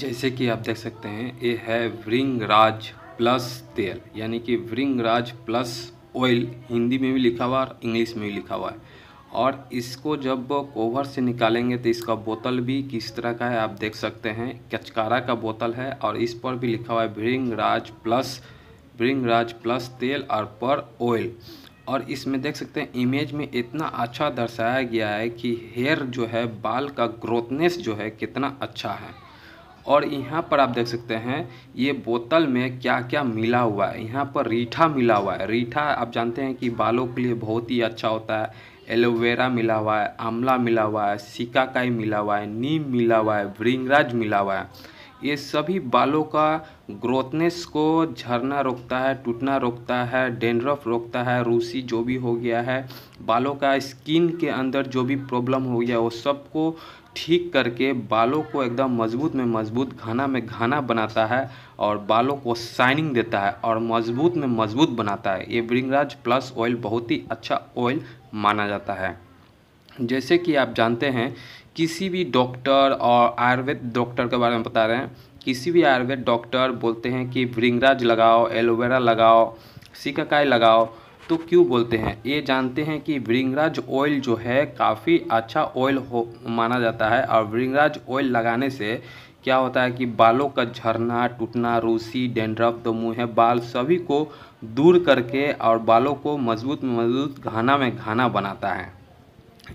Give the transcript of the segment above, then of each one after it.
जैसे कि आप देख सकते हैं ये है राज प्लस तेल यानी कि वृंगराज प्लस ऑयल हिंदी में भी लिखा हुआ और इंग्लिश में भी लिखा हुआ है और इसको जब कोवर से निकालेंगे तो इसका बोतल भी किस तरह का है आप देख सकते हैं कचकारा का बोतल है और इस पर भी लिखा हुआ है राज प्लस वृंगराज प्लस तेल और पर ऑयल और इसमें देख सकते हैं इमेज में इतना अच्छा दर्शाया गया है कि हेयर जो है बाल का ग्रोथनेस जो है कितना अच्छा है और यहाँ पर आप देख सकते हैं ये बोतल में क्या क्या मिला हुआ है यहाँ पर रीठा मिला हुआ है रीठा आप जानते हैं कि बालों के लिए बहुत ही अच्छा होता है एलोवेरा मिला हुआ है आंवला मिला हुआ है सिकाकाई मिला हुआ है नीम मिला हुआ है भृंगराज मिला हुआ है ये सभी बालों का ग्रोथनेस को झरना रोकता है टूटना रोकता है डेंड्रफ रोकता है रूसी जो भी हो गया है बालों का स्किन के अंदर जो भी प्रॉब्लम हो गया वो सबको ठीक करके बालों को एकदम मजबूत में मजबूत घाना में घाना बनाता है और बालों को शाइनिंग देता है और मजबूत में मजबूत बनाता है ये ब्रिंगराज प्लस ऑयल बहुत ही अच्छा ऑयल माना जाता है जैसे कि आप जानते हैं किसी भी डॉक्टर और आयुर्वेद डॉक्टर के बारे में बता रहे हैं किसी भी आयुर्वेद डॉक्टर बोलते हैं कि भृंगराज लगाओ एलोवेरा लगाओ सिकाकाई लगाओ तो क्यों बोलते हैं ये जानते हैं कि भृंगराज ऑयल जो है काफ़ी अच्छा ऑयल हो माना जाता है और भृंगराज ऑयल लगाने से क्या होता है कि बालों का झरना टूटना रूसी डेंड्रफ तो मुँह है बाल सभी को दूर करके और बालों को मजबूत मजबूत घाना में घाना बनाता है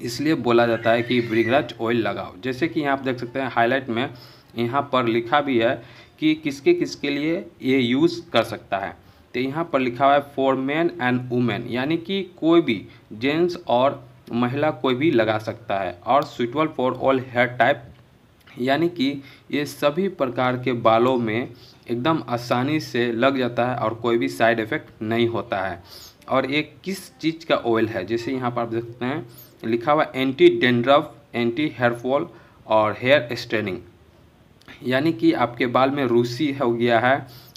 इसलिए बोला जाता है कि ब्रिगराज ऑयल लगाओ जैसे कि यहाँ आप देख सकते हैं हाईलाइट में यहाँ पर लिखा भी है कि किसके किसके लिए ये यूज़ कर सकता है तो यहाँ पर लिखा हुआ है फॉर मैन एंड वुमेन यानी कि कोई भी जेंट्स और महिला कोई भी लगा सकता है और suitable for all hair type यानी कि ये सभी प्रकार के बालों में एकदम आसानी से लग जाता है और कोई भी साइड इफ़ेक्ट नहीं होता है और ये किस चीज़ का ऑयल है जैसे यहाँ पर आप देख सकते हैं लिखा हुआ anti dandruff anti hair fall और हेयर स्ट्रेनिंग यानी कि आपके बाल में रूसी हो गया है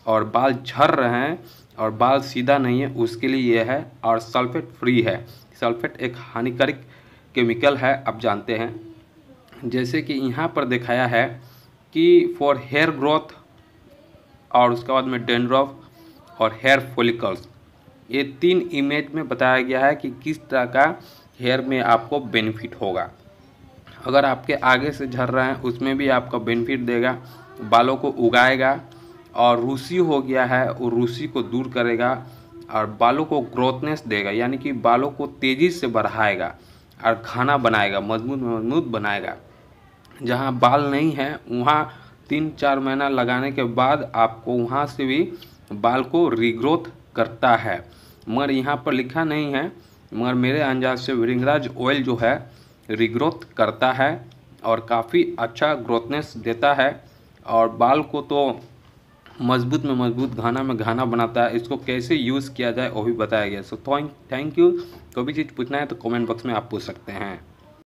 और बाल झड़ रहे हैं और बाल सीधा नहीं है उसके लिए यह है और सल्फेट फ्री है सल्फेट एक हानिकारक केमिकल है आप जानते हैं जैसे कि यहाँ पर दिखाया है कि फॉर हेयर ग्रोथ और उसके बाद में डेंड्रफ और हेयर फोलिकल्स ये तीन इमेज में बताया गया है कि किस तरह का हेयर में आपको बेनिफिट होगा अगर आपके आगे से झड़ रहा है उसमें भी आपका बेनिफिट देगा बालों को उगाएगा और रूसी हो गया है वो रूसी को दूर करेगा और बालों को ग्रोथनेस देगा यानी कि बालों को तेज़ी से बढ़ाएगा और खाना बनाएगा मजबूत मजबूत बनाएगा जहाँ बाल नहीं है वहाँ तीन चार महीना लगाने के बाद आपको वहाँ से भी बाल को रीग्रोथ करता है मगर यहाँ पर लिखा नहीं है मगर मेरे अंदाज से विरिंगराज ऑयल जो है रिग्रोथ करता है और काफ़ी अच्छा ग्रोथनेस देता है और बाल को तो मजबूत में मजबूत घाना में घाना बनाता है इसको कैसे यूज़ किया जाए वो भी बताया गया सो थैंक थैंक यू कोई भी चीज़ पूछना है तो कमेंट बॉक्स में आप पूछ सकते हैं